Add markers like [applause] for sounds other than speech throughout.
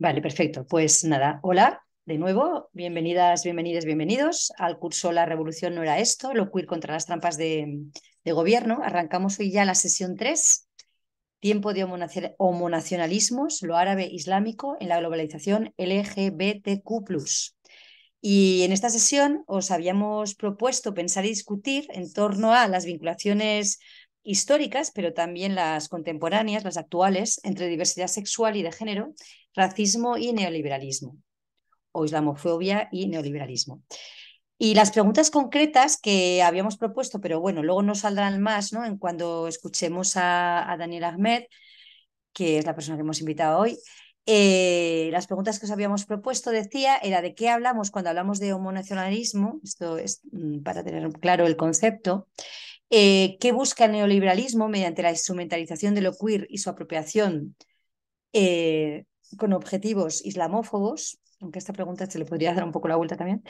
Vale, perfecto. Pues nada, hola de nuevo, bienvenidas, bienvenidos, bienvenidos al curso La Revolución no era esto, lo queer contra las trampas de, de gobierno. Arrancamos hoy ya la sesión 3, tiempo de homonacionalismos, lo árabe islámico en la globalización LGBTQ. Y en esta sesión os habíamos propuesto pensar y discutir en torno a las vinculaciones históricas, pero también las contemporáneas, las actuales, entre diversidad sexual y de género racismo y neoliberalismo, o islamofobia y neoliberalismo. Y las preguntas concretas que habíamos propuesto, pero bueno, luego no saldrán más ¿no? en cuando escuchemos a, Daniel Ahmed, que es la persona que hemos invitado hoy. Eh, las preguntas que os habíamos propuesto, decía, era de qué hablamos cuando hablamos de homonacionalismo, esto es mm, para tener claro el concepto, eh, qué busca el neoliberalismo mediante la instrumentalización de lo queer y su apropiación eh, con objetivos islamófobos, aunque esta pregunta se le podría dar un poco la vuelta también,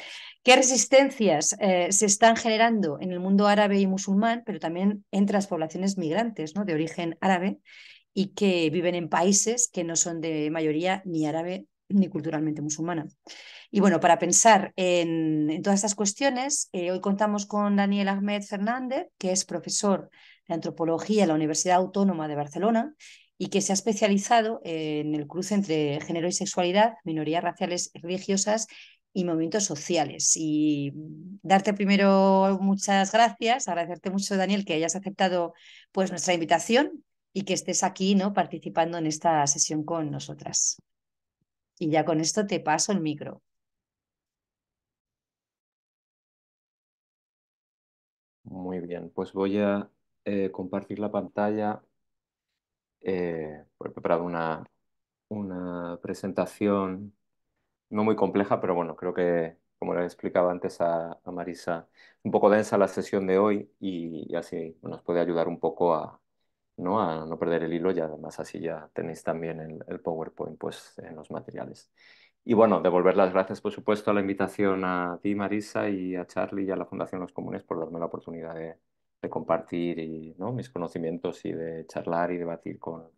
¿qué resistencias eh, se están generando en el mundo árabe y musulmán, pero también entre las poblaciones migrantes ¿no? de origen árabe y que viven en países que no son de mayoría ni árabe ni culturalmente musulmana? Y bueno, para pensar en, todas estas cuestiones, eh, hoy contamos con Daniel Ahmed Fernández, que es profesor de antropología en la Universidad Autónoma de Barcelona y que se ha especializado en el cruce entre género y sexualidad, minorías raciales y religiosas y movimientos sociales. Y darte primero muchas gracias, agradecerte mucho, Daniel, que hayas aceptado pues, nuestra invitación y que estés aquí ¿no? participando en esta sesión con nosotras. Y ya con esto te paso el micro. Muy bien, pues voy a eh, compartir la pantalla eh, he preparado una, presentación no muy compleja, pero bueno, creo que, como le explicaba antes a, Marisa, un poco densa la sesión de hoy y, así nos puede ayudar un poco a, ¿no? a no perder el hilo y además así ya tenéis también el, PowerPoint pues, en los materiales. Y bueno, devolver las gracias, por supuesto, a la invitación a ti, Marisa, y a Charlie y a la Fundación Los Comunes por darme la oportunidad de, de compartir ¿no? mis conocimientos y de charlar y debatir con,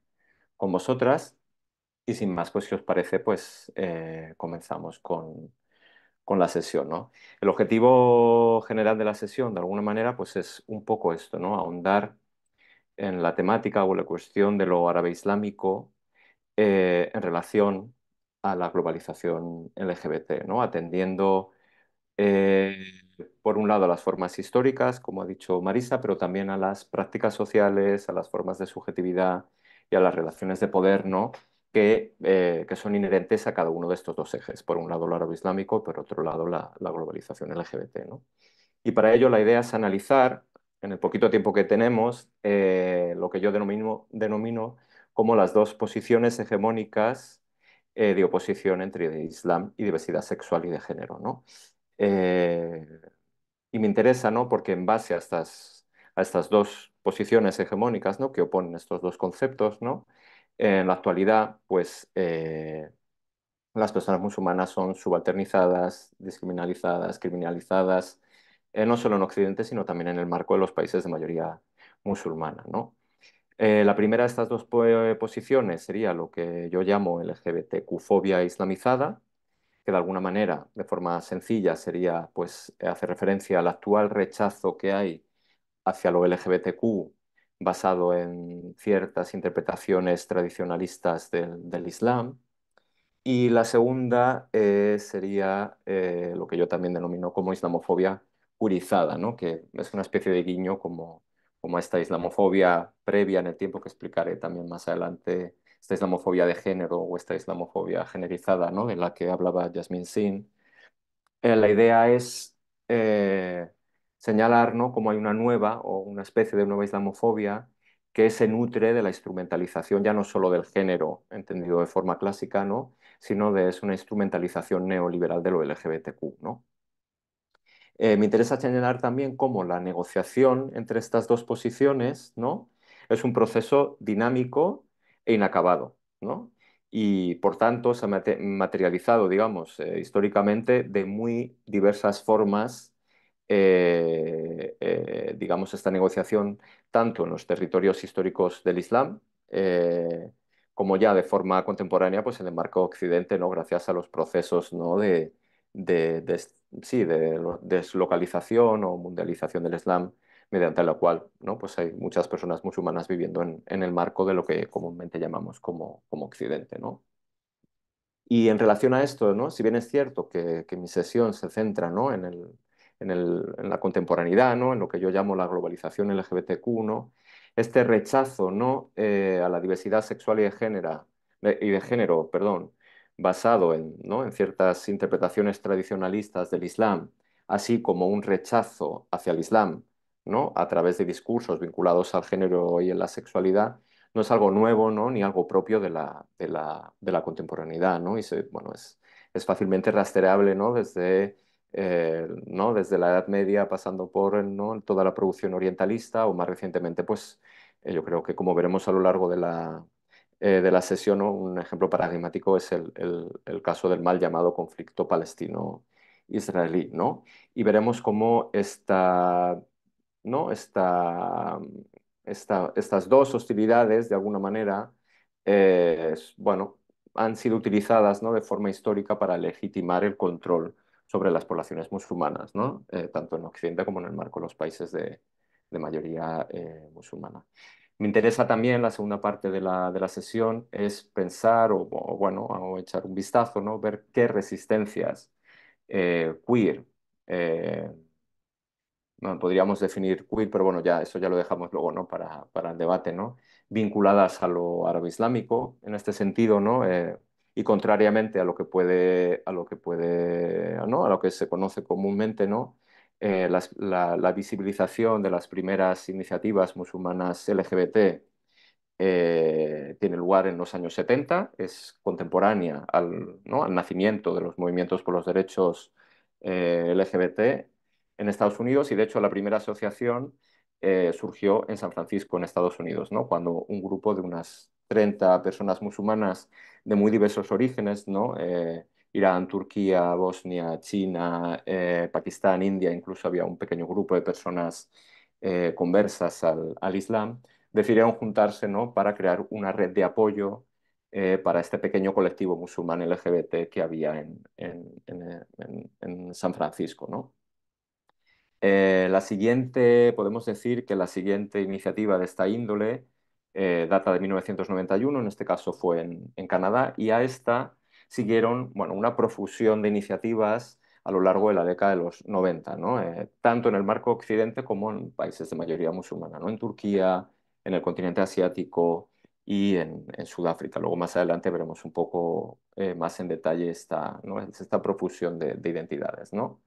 vosotras. Y sin más, pues si os parece, pues eh, comenzamos con, la sesión, ¿no? El objetivo general de la sesión, de alguna manera, pues es un poco esto, ¿no? Ahondar en la temática o la cuestión de lo árabe islámico eh, en relación a la globalización LGBT, ¿no? Atendiendo eh, por un lado, a las formas históricas, como ha dicho Marisa, pero también a las prácticas sociales, a las formas de subjetividad y a las relaciones de poder, ¿no? Que, eh, son inherentes a cada uno de estos dos ejes. Por un lado, el árabe islámico, y por otro lado, la, globalización LGBT, Y para ello la idea es analizar, en el poquito tiempo que tenemos, eh, lo que yo denomino, como las dos posiciones hegemónicas eh, de oposición entre Islam y diversidad sexual y de género. Eh, y me interesa, ¿no? Porque en base a estas, dos posiciones hegemónicas, ¿no? Que oponen estos dos conceptos, ¿no? En la actualidad, pues eh, las personas musulmanas son subalternizadas, discriminalizadas, criminalizadas, eh, no solo en Occidente, sino también en el marco de los países de mayoría musulmana, ¿no? la primera de estas dos posiciones sería lo que yo llamo LGBTQ-fobia islamizada, de alguna manera, de forma sencilla, sería, pues, hace referencia al actual rechazo que hay hacia lo LGBTQ basado en ciertas interpretaciones tradicionalistas del, Islam. Y la segunda eh, sería eh, lo que yo también denomino como islamofobia purizada, ¿no? que es una especie de guiño como, como esta islamofobia previa en el tiempo que explicaré también más adelante esta islamofobia de género o esta islamofobia generalizada ¿no? De la que hablaba Jasmine Sin. Eh, la idea es eh, señalar, ¿no? Cómo hay una nueva o una especie de nueva islamofobia que se nutre de la instrumentalización ya no solo del género, entendido de forma clásica, ¿no? sino de es una instrumentalización neoliberal de lo LGBTQ. Eh, me interesa señalar también cómo la negociación entre estas dos posiciones es un proceso dinámico e inacabado, ¿no? Y por tanto se ha materializado, digamos, eh, históricamente de muy diversas formas, eh, eh, digamos, esta negociación, tanto en los territorios históricos del Islam, como ya de forma contemporánea, pues en el marco occidente, ¿no? Gracias a los procesos, ¿no? de sí, de deslocalización o mundialización del Islam mediante la cual ¿no? pues hay muchas personas musulmanas viviendo en, el marco de lo que comúnmente llamamos como, Occidente. Y en relación a esto, si bien es cierto que, mi sesión se centra en, la contemporaneidad, en lo que yo llamo la globalización LGBTQ, este rechazo ¿no? Eh, a la diversidad sexual y de género, eh, y de género perdón, basado en ciertas interpretaciones tradicionalistas del Islam, así como un rechazo hacia el Islam a través de discursos vinculados al género y a la sexualidad, no es algo nuevo ni algo propio de la, contemporaneidad. Y bueno, es, fácilmente rastreable ¿no? desde, eh, desde la Edad Media, pasando por toda la producción orientalista o más recientemente, pues eh, yo creo que como veremos a lo largo de la, eh, sesión, un ejemplo paradigmático es el, caso del mal llamado conflicto palestino israelí, Y veremos cómo esta Mm, estas dos hostilidades, de alguna manera, eh, bueno, han sido utilizadas de forma histórica para legitimar el control sobre las poblaciones musulmanas, eh, tanto en Occidente como en el marco de los países de, mayoría eh, musulmana. Me interesa también la segunda parte de la, sesión, es pensar o, bueno, echar un vistazo, ¿no? ver qué resistencias queer podríamos definir queer, pero bueno, ya eso ya lo dejamos luego ¿no? para, el debate, ¿no? vinculadas a lo árabe-islámico en este sentido, eh, y contrariamente a lo que puede, a lo que puede, a lo que se conoce comúnmente, ¿no? Eh, la, visibilización de las primeras iniciativas musulmanas LGBT eh, tiene lugar en los años 70, es contemporánea al, nacimiento de los movimientos por los derechos LGBT en Estados Unidos y de hecho la primera asociación eh, surgió en San Francisco, en Estados Unidos, ¿no? cuando un grupo de unas 30 personas musulmanas de muy diversos orígenes, ¿no? Eh, Irán, Turquía, Bosnia, China, eh, Pakistán, India, incluso había un pequeño grupo de personas conversas al, Islam, decidieron juntarse para crear una red de apoyo para este pequeño colectivo musulmán LGBT que había en, en San Francisco. ¿no? Eh, la siguiente, podemos decir que la siguiente iniciativa de esta índole eh, data de 1991, en este caso fue en, Canadá, y a esta siguieron una profusión de iniciativas a lo largo de la década de los 90, eh, tanto en el marco occidente como en países de mayoría musulmana, ¿no? en Turquía, en el continente asiático y en, Sudáfrica. Luego más adelante veremos un poco más en detalle esta, profusión de, de identidades. ¿no?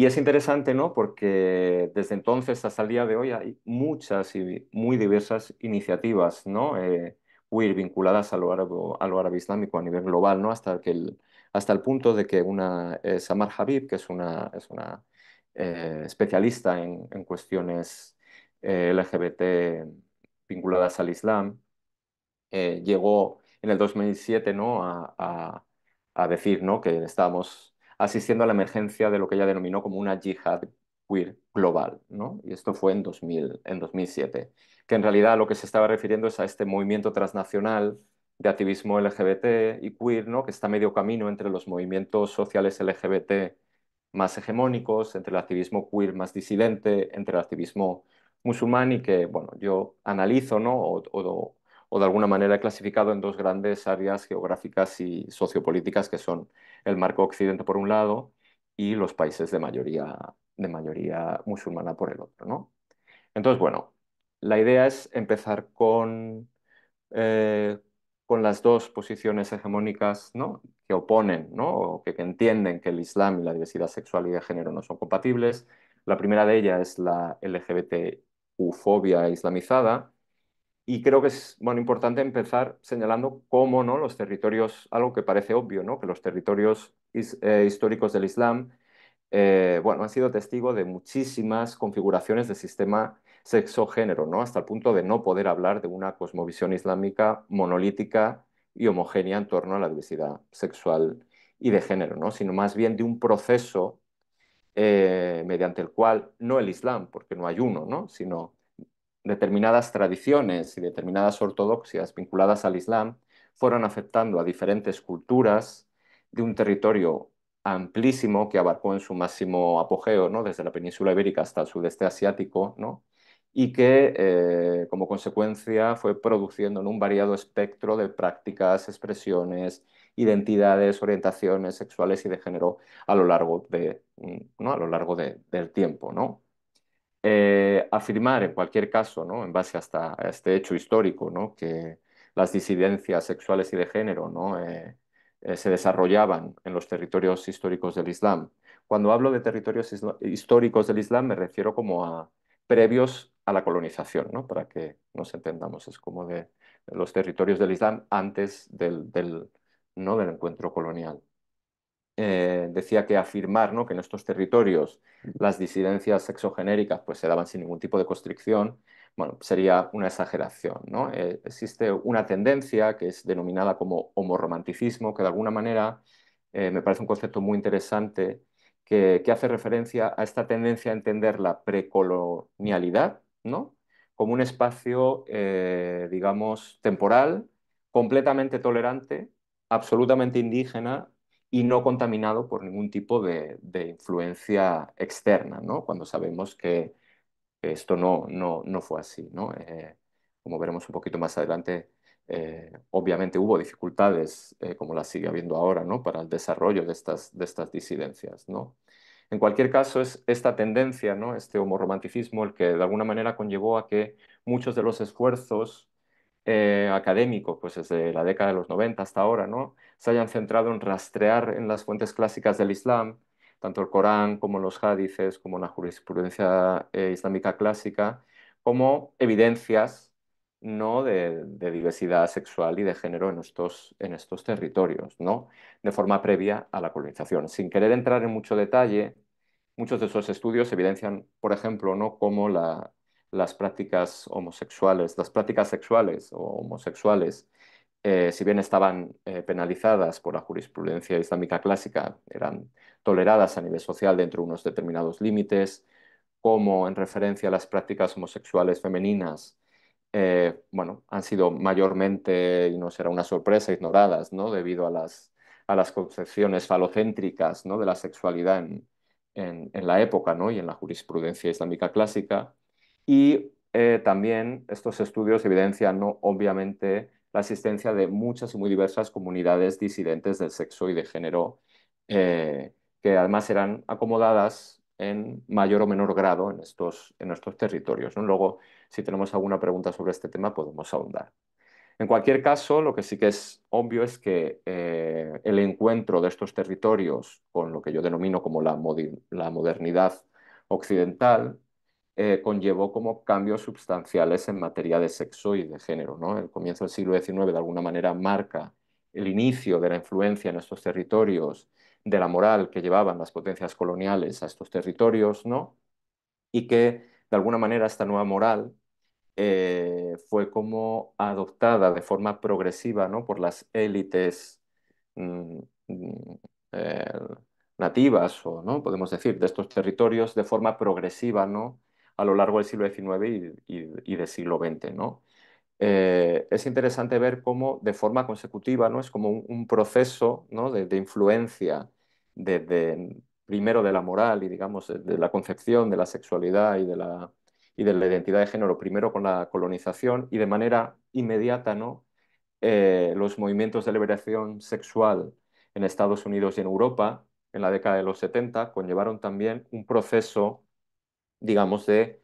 Y es interesante, ¿no? Porque desde entonces hasta el día de hoy hay muchas y muy diversas iniciativas, ¿no? Eh, vinculadas a lo, árabe, islámico a nivel global, ¿no? Hasta, el, hasta el punto de que una eh, Samar Habib, que es una, es una eh, especialista en, cuestiones eh, LGBT vinculadas al Islam, llegó en el 2007, ¿no? A, a, decir, ¿no? Que estábamos asistiendo a la emergencia de lo que ella denominó como una yihad queer global, Y esto fue en, 2000, en 2007, que en realidad lo que se estaba refiriendo es a este movimiento transnacional de activismo LGBT y queer, ¿no? Que está medio camino entre los movimientos sociales LGBT más hegemónicos, entre el activismo queer más disidente, entre el activismo musulmán y que, bueno, yo analizo, ¿no? o de alguna manera he clasificado en dos grandes áreas geográficas y sociopolíticas que son el marco occidente por un lado y los países de mayoría, de mayoría musulmana por el otro. Entonces, bueno, la idea es empezar con, eh, con las dos posiciones hegemónicas que oponen o que, entienden que el Islam y la diversidad sexual y de género no son compatibles. La primera de ellas es la LGBT ufobia islamizada, y creo que es bueno, importante empezar señalando cómo ¿no? los territorios, algo que parece obvio, ¿no? que los territorios eh, históricos del Islam eh, bueno, han sido testigo de muchísimas configuraciones del sistema sexo-género, ¿no? hasta el punto de no poder hablar de una cosmovisión islámica monolítica y homogénea en torno a la diversidad sexual y de género, ¿no? sino más bien de un proceso eh, mediante el cual no el Islam, porque no hay uno, ¿no? sino determinadas tradiciones y determinadas ortodoxias vinculadas al Islam fueron afectando a diferentes culturas de un territorio amplísimo que abarcó en su máximo apogeo, desde la península ibérica hasta el sudeste asiático, y que eh, como consecuencia fue produciendo en un variado espectro de prácticas, expresiones, identidades, orientaciones sexuales y de género a lo largo, de, ¿no? a lo largo del tiempo. ¿no? Eh, afirmar en cualquier caso, ¿no? en base hasta a este hecho histórico, ¿no? que las disidencias sexuales y de género ¿no? Eh, eh, se desarrollaban en los territorios históricos del Islam. Cuando hablo de territorios históricos del Islam me refiero como a previos a la colonización, ¿no? para que nos entendamos, es como de los territorios del Islam antes del ¿no? del encuentro colonial. Eh, decía que afirmar que en estos territorios las disidencias sexogenéricas pues, se daban sin ningún tipo de constricción, bueno, sería una exageración. ¿no? Eh, existe una tendencia que es denominada como homorromanticismo, que de alguna manera eh, me parece un concepto muy interesante que, hace referencia a esta tendencia a entender la precolonialidad como un espacio, digamos, temporal, completamente tolerante absolutamente indígena y no contaminado por ningún tipo de, influencia externa, cuando sabemos que, esto no, no, fue así. Eh, como veremos un poquito más adelante, eh, obviamente hubo dificultades, eh, como las sigue habiendo ahora, para el desarrollo de estas, de estas disidencias. En cualquier caso, es esta tendencia, ¿no? este homorromanticismo, el que de alguna manera conllevó a que muchos de los esfuerzos eh, académico, pues desde la década de los 90 hasta ahora, ¿no? se hayan centrado en rastrear en las fuentes clásicas del Islam, tanto el Corán como los hadices, como la jurisprudencia eh, islámica clásica, como evidencias ¿no? De, diversidad sexual y de género en estos, en estos territorios, ¿no? de forma previa a la colonización. Sin querer entrar en mucho detalle, muchos de esos estudios evidencian, por ejemplo, ¿no? cómo la, las prácticas homosexuales, las prácticas sexuales o homosexuales, eh, si bien estaban eh, penalizadas por la jurisprudencia islámica clásica, eran toleradas a nivel social dentro de unos determinados límites, como en referencia a las prácticas homosexuales femeninas, eh, han sido mayormente, y no será una sorpresa, ignoradas, ¿no? Debido a las, concepciones falocéntricas, ¿no? De la sexualidad en, en la época, ¿no? Y en la jurisprudencia islámica clásica. Y eh, también estos estudios evidencian, ¿no? obviamente, la existencia de muchas y muy diversas comunidades disidentes del sexo y de género, eh, que además eran acomodadas en mayor o menor grado en estos, en territorios. Luego, si tenemos alguna pregunta sobre este tema, podemos ahondar. En cualquier caso, lo que sí que es obvio es que eh, el encuentro de estos territorios con lo que yo denomino como la modernidad occidental eh, conllevó como cambios sustanciales en materia de sexo y de género. ¿no? El comienzo del siglo XIX de alguna manera marca el inicio de la influencia en estos territorios de la moral que llevaban las potencias coloniales a estos territorios, ¿no? y que de alguna manera esta nueva moral eh, fue como adoptada de forma progresiva ¿no? por las élites mm, mm, eh, nativas, o ¿no? podemos decir, de estos territorios de forma progresiva, ¿no? a lo largo del siglo XIX y, del siglo XX. Eh, es interesante ver cómo de forma consecutiva ¿no? es como un, proceso ¿no? de, influencia primero de la moral y digamos de, la concepción de la sexualidad y de la, y de la identidad de género, primero con la colonización y de manera inmediata ¿no? Eh, los movimientos de liberación sexual en Estados Unidos y en Europa en la década de los 70 conllevaron también un proceso digamos, de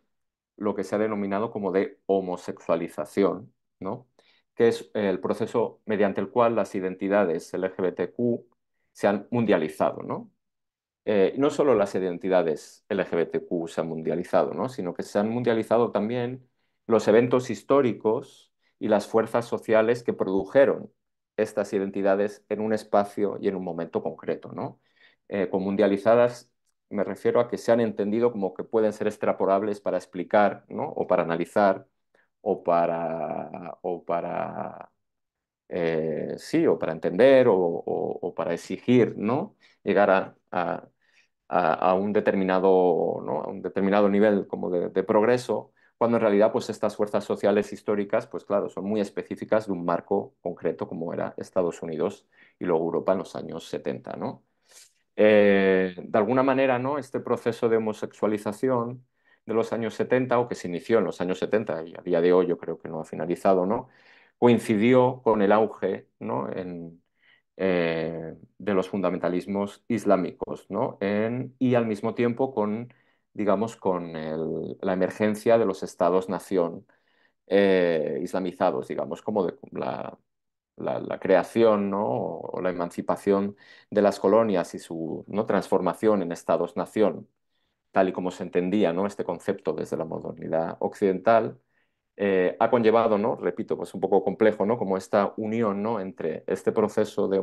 lo que se ha denominado como de homosexualización, ¿no? que es el proceso mediante el cual las identidades LGBTQ se han mundializado. ¿no? Eh, no solo las identidades LGBTQ se han mundializado, ¿no? sino que se han mundializado también los eventos históricos y las fuerzas sociales que produjeron estas identidades en un espacio y en un momento concreto. ¿no? Eh, con mundializadas me refiero a que se han entendido como que pueden ser extrapolables para explicar, ¿no? o para analizar, o para, o para eh, sí, o para entender, o, para exigir, ¿no? llegar a, un, determinado, a un determinado nivel como de, de, progreso, cuando en realidad pues, estas fuerzas sociales históricas, pues claro, son muy específicas de un marco concreto como era Estados Unidos y luego Europa en los años 70, ¿no? Eh, de alguna manera, ¿no? este proceso de homosexualización de los años 70, o que se inició en los años 70, y a día de hoy yo creo que no ha finalizado, ¿no? coincidió con el auge ¿no? en, eh, de los fundamentalismos islámicos ¿no? en, y al mismo tiempo con, digamos, con la emergencia de los estados-nación eh, islamizados, digamos, como de la, la, creación o, la emancipación de las colonias y su ¿no? transformación en estados-nación, tal y como se entendía este concepto desde la modernidad occidental, eh, ha conllevado, ¿no? repito, pues un poco complejo, ¿no? como esta unión ¿no? entre este proceso de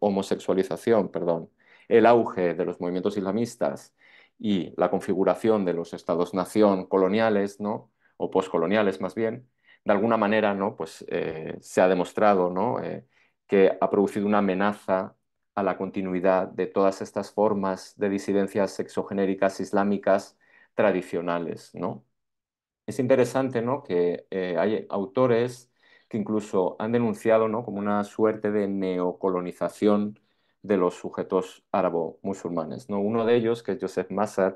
homosexualización, perdón, el auge de los movimientos islamistas y la configuración de los estados-nación coloniales, ¿no? o poscoloniales más bien, de alguna manera, ¿no? pues, eh, se ha demostrado ¿no? Eh, que ha producido una amenaza a la continuidad de todas estas formas de disidencias exogenéricas islámicas tradicionales. ¿no? Es interesante ¿no? que eh, hay autores que incluso han denunciado ¿no? como una suerte de neocolonización de los sujetos árabo-musulmanes. ¿no? Uno de ellos, que es Joseph Massad,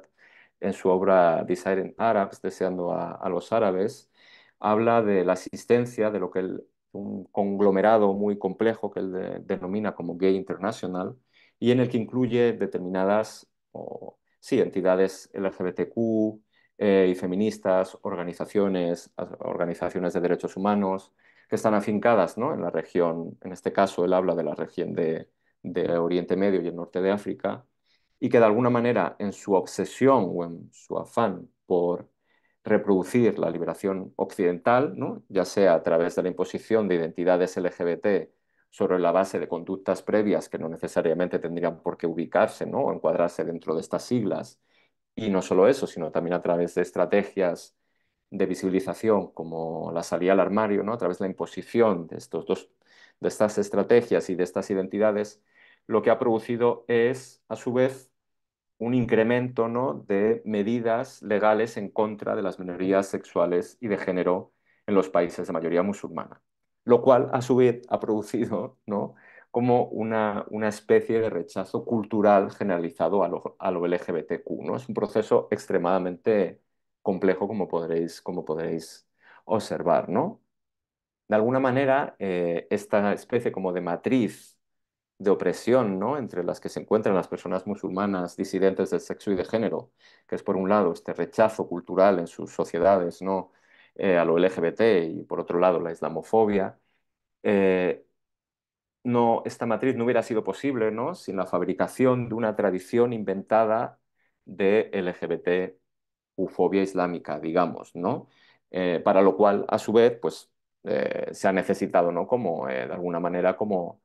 en su obra Desiring Arabs, Deseando a los Árabes, habla de la asistencia de lo que es un conglomerado muy complejo que él denomina como Gay International y en el que incluye determinadas sí, entidades LGBTQ eh, y feministas, organizaciones, organizaciones de derechos humanos que están afincadas en la región, en este caso él habla de la región de, de Oriente Medio y el norte de África, y que de alguna manera en su obsesión o en su afán por reproducir la liberación occidental, ya sea a través de la imposición de identidades LGBT sobre la base de conductas previas que no necesariamente tendrían por qué ubicarse ¿no? o encuadrarse dentro de estas siglas, y no solo eso, sino también a través de estrategias de visibilización como la salida al armario, ¿no? a través de la imposición de, estos dos, de estas estrategias y de estas identidades, lo que ha producido es, a su vez, un incremento ¿no? de medidas legales en contra de las minorías sexuales y de género en los países de mayoría musulmana, lo cual a su vez ha producido como una, especie de rechazo cultural generalizado a lo, LGBTQ. ¿no? Es un proceso extremadamente complejo, como podréis, como podréis observar. ¿no? De alguna manera, eh, esta especie como de matriz de opresión ¿no? entre las que se encuentran las personas musulmanas disidentes del sexo y de género, que es por un lado este rechazo cultural en sus sociedades ¿no? Eh, a lo LGBT y por otro lado la islamofobia. Eh, no, esta matriz no hubiera sido posible ¿no? sin la fabricación de una tradición inventada de LGBT ufobia islámica, digamos, ¿no? Eh, para lo cual, a su vez, pues se ha necesitado, ¿no? Como, de alguna manera, como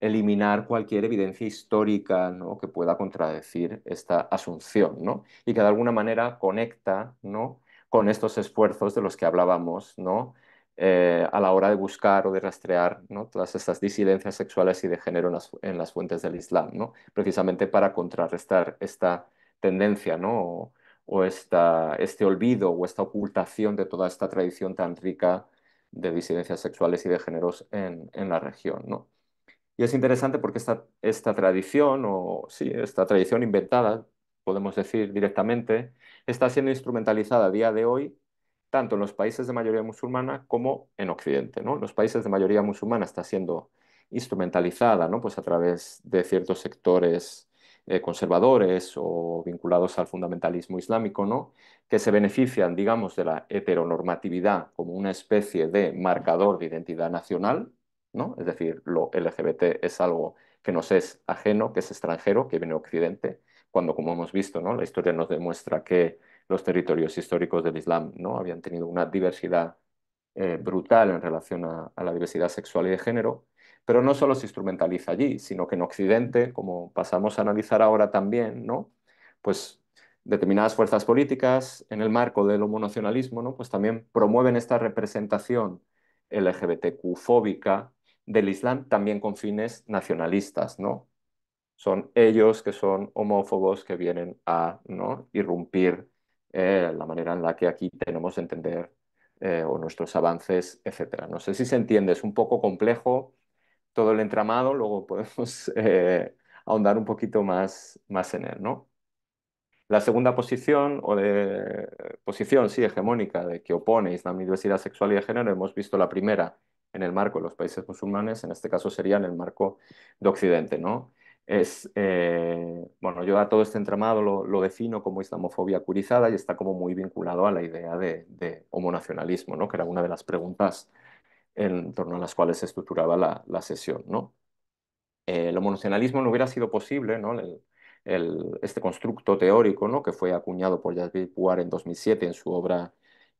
eliminar cualquier evidencia histórica que pueda contradecir esta asunción, ¿no? y que de alguna manera conecta ¿no? con estos esfuerzos de los que hablábamos ¿no? Eh, a la hora de buscar o de rastrear todas estas disidencias sexuales y de género en las, fuentes del Islam, ¿no? precisamente para contrarrestar esta tendencia ¿no? o, este olvido o esta ocultación de toda esta tradición tan rica de disidencias sexuales y de géneros en, en la región. ¿no? Y es interesante porque esta, esta tradición, o sí, esta tradición inventada, podemos decir directamente, está siendo instrumentalizada a día de hoy tanto en los países de mayoría musulmana como en Occidente. ¿no? los países de mayoría musulmana está siendo instrumentalizada ¿no? pues a través de ciertos sectores eh, conservadores o vinculados al fundamentalismo islámico, ¿no? que se benefician, digamos, de la heteronormatividad como una especie de marcador de identidad nacional ¿no? Es decir, lo LGBT es algo que nos es ajeno, que es extranjero, que viene de Occidente, cuando, como hemos visto, ¿no? la historia nos demuestra que los territorios históricos del Islam ¿no? habían tenido una diversidad eh, brutal en relación a, la diversidad sexual y de género, pero no solo se instrumentaliza allí, sino que en Occidente, como pasamos a analizar ahora también, ¿no? pues determinadas fuerzas políticas en el marco del homonacionalismo ¿no? pues también promueven esta representación LGBTQ fóbica del Islam también con fines nacionalistas, ¿no? Son ellos que son homófobos que vienen a ¿no? irrumpir eh, la manera en la que aquí tenemos que entender eh, o nuestros avances, etc. No sé si se entiende, es un poco complejo todo el entramado, luego podemos [laughs] eh, ahondar un poquito más, más en él, La segunda posición, o de posición, sí, hegemónica, de que opone Islam, diversidad sexual y de género, hemos visto la primera, en el marco de los países musulmanes, en este caso sería en el marco de Occidente, ¿no? Es, eh, bueno, yo a todo este entramado lo, defino como islamofobia curizada y está como muy vinculado a la idea de, homonacionalismo, ¿no? Que era una de las preguntas en torno a las cuales se estructuraba la, sesión, ¿no? Eh, el homonacionalismo no hubiera sido posible, ¿no? este constructo teórico ¿no? que fue acuñado por Yazid Puar en 2007 en su obra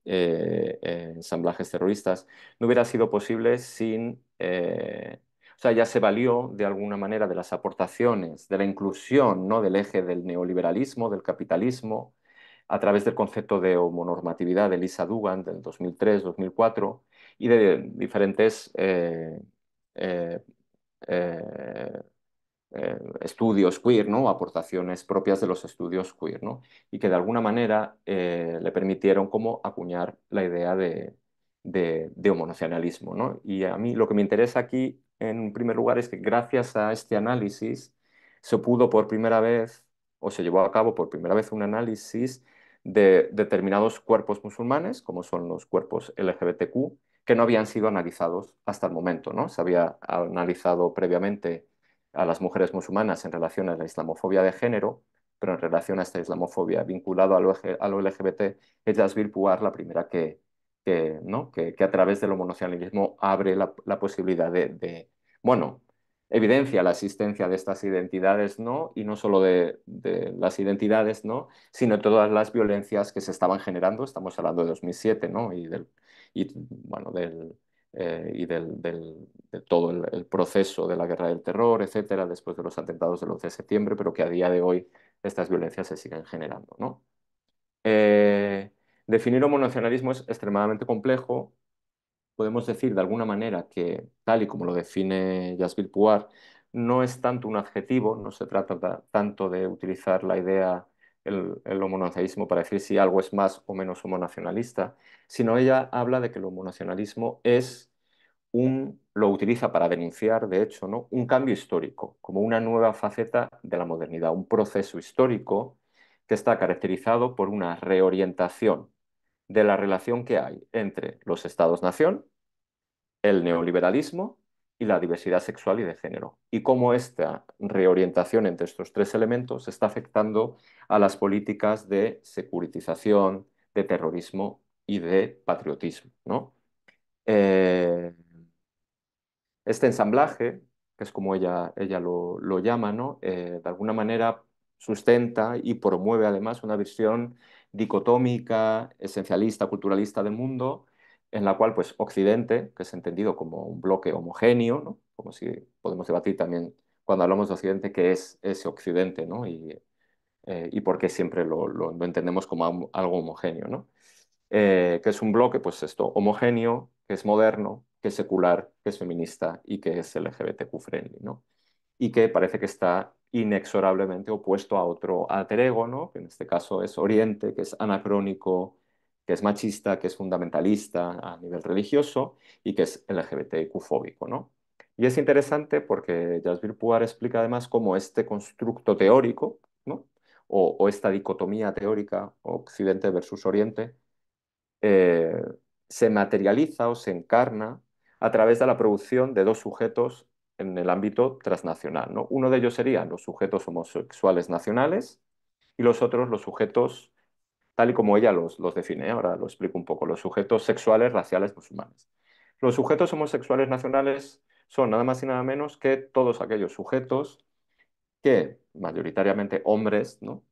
eh, eh, ensamblajes terroristas, no hubiera sido posible sin... Eh, o sea, ya se valió de alguna manera de las aportaciones, de la inclusión ¿no? del eje del neoliberalismo, del capitalismo, a través del concepto de homonormatividad de Lisa Dugan del 2003-2004 y de diferentes eh, eh, estudios queer, ¿no? aportaciones propias de los estudios queer, y que de alguna manera eh, le permitieron como acuñar la idea de, de, homonacionalismo. ¿no? Y a mí lo que me interesa aquí, en primer lugar, es que gracias a este análisis se pudo por primera vez, o se llevó a cabo por primera vez un análisis de determinados cuerpos musulmanes, como son los cuerpos LGBTQ, que no habían sido analizados hasta el momento. ¿no? Se había analizado previamente a las mujeres musulmanas en relación a la islamofobia de género, pero en relación a esta islamofobia vinculada a lo, LGBT, es Jasbir la primera que, que, a través del homonacionalismo abre la, posibilidad de, bueno, evidencia la existencia de estas identidades, ¿no? Y no solo de, las identidades, ¿no? Sino todas las violencias que se estaban generando, estamos hablando de 2007, ¿no? Y, del, y bueno, del, eh, y del, de todo el, proceso de la guerra del terror, etcétera, después de los atentados del 11 de septiembre, pero que a día de hoy estas violencias se siguen generando. ¿no? Eh, definir homonacionalismo es extremadamente complejo. Podemos decir de alguna manera que, tal y como lo define Jasville Puar, no es tanto un adjetivo, no se trata tanto de utilizar la idea el, homonacionalismo para decir si algo es más o menos homonacionalista, sino ella habla de que el homonacionalismo es un, lo utiliza para denunciar, de hecho, un cambio histórico, como una nueva faceta de la modernidad, un proceso histórico que está caracterizado por una reorientación de la relación que hay entre los estados-nación, el neoliberalismo y la diversidad sexual y de género, y cómo esta reorientación entre estos tres elementos está afectando a las políticas de securitización, de terrorismo y de patriotismo. ¿no? Eh, este ensamblaje, que es como ella, lo, llama, eh, de alguna manera sustenta y promueve además una visión dicotómica, esencialista, culturalista del mundo, en la cual pues Occidente, que es entendido como un bloque homogéneo, ¿no? como si podemos debatir también cuando hablamos de Occidente qué es ese Occidente ¿no? y, eh, por qué siempre lo, entendemos como algo homogéneo, ¿no? Eh, que es un bloque pues esto, homogéneo, que es moderno, que es secular, que es feminista y que es LGBTQ friendly, ¿no? y que parece que está inexorablemente opuesto a otro alter ¿no? que en este caso es Oriente, que es anacrónico, que es machista, que es fundamentalista a nivel religioso y que es LGBTQ-fóbico, ¿no? Y es interesante porque Jasbir Puar explica además cómo este constructo teórico, o, esta dicotomía teórica, Occidente versus Oriente, eh, se materializa o se encarna a través de la producción de dos sujetos en el ámbito transnacional. Uno de ellos serían los sujetos homosexuales nacionales y los otros los sujetos tal y como ella los, los define. Ahora lo explico un poco. Los sujetos sexuales raciales musulmanes. Los sujetos homosexuales nacionales son nada más y nada menos que todos aquellos sujetos que, mayoritariamente hombres, ¿no?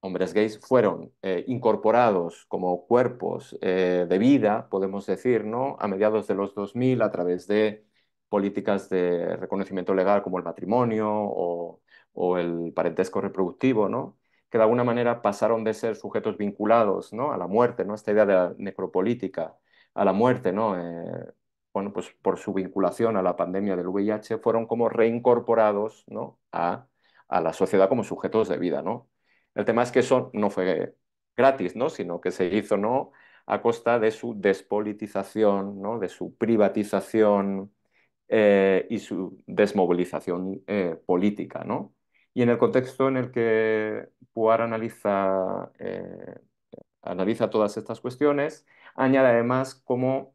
hombres gays, fueron eh, incorporados como cuerpos eh, de vida, podemos decir, ¿no? a mediados de los 2000 a través de políticas de reconocimiento legal como el matrimonio o, o el parentesco reproductivo, ¿no? que de alguna manera pasaron de ser sujetos vinculados ¿no? a la muerte, ¿no? esta idea de la necropolítica, a la muerte, ¿no? Eh, pues por su vinculación a la pandemia del VIH, fueron como reincorporados ¿no? a, la sociedad como sujetos de vida. ¿no? El tema es que eso no fue gratis, ¿no? sino que se hizo ¿no? a costa de su despolitización, ¿no? de su privatización eh, y su desmovilización eh, política. ¿no? Y en el contexto en el que Puar analiza, eh, todas estas cuestiones, añade además cómo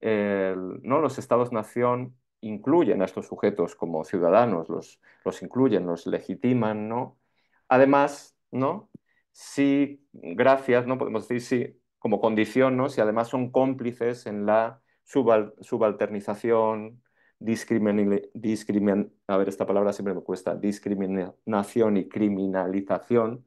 eh, ¿no? los estados-nación incluyen a estos sujetos como ciudadanos, los, incluyen, los legitiman, Además, ¿no? Si, gracias, ¿no? Podemos decir si, como condición, Si además son cómplices en la subalternización, a ver, esta palabra siempre me cuesta, discriminación y criminalización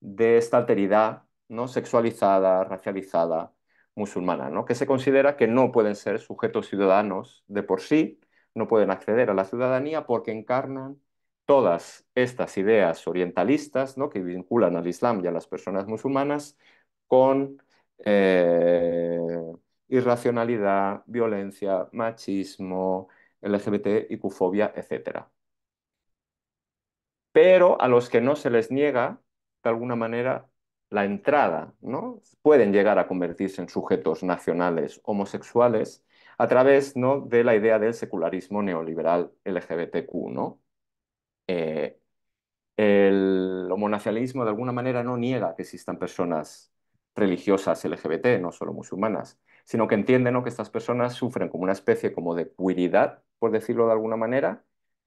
de esta alteridad ¿no? sexualizada, racializada, musulmana, que se considera que no pueden ser sujetos ciudadanos de por sí, no pueden acceder a la ciudadanía porque encarnan todas estas ideas orientalistas que vinculan al Islam y a las personas musulmanas con eh, irracionalidad, violencia, machismo, LGBT, y etc. Pero a los que no se les niega, de alguna manera, la entrada, ¿no? Pueden llegar a convertirse en sujetos nacionales homosexuales a través ¿no? de la idea del secularismo neoliberal LGBTQ, ¿no? Eh, el homonacionalismo de alguna manera no niega que existan personas religiosas LGBT, no solo musulmanas, sino que entienden que estas personas sufren como una especie como de cuiridad, por decirlo de alguna manera,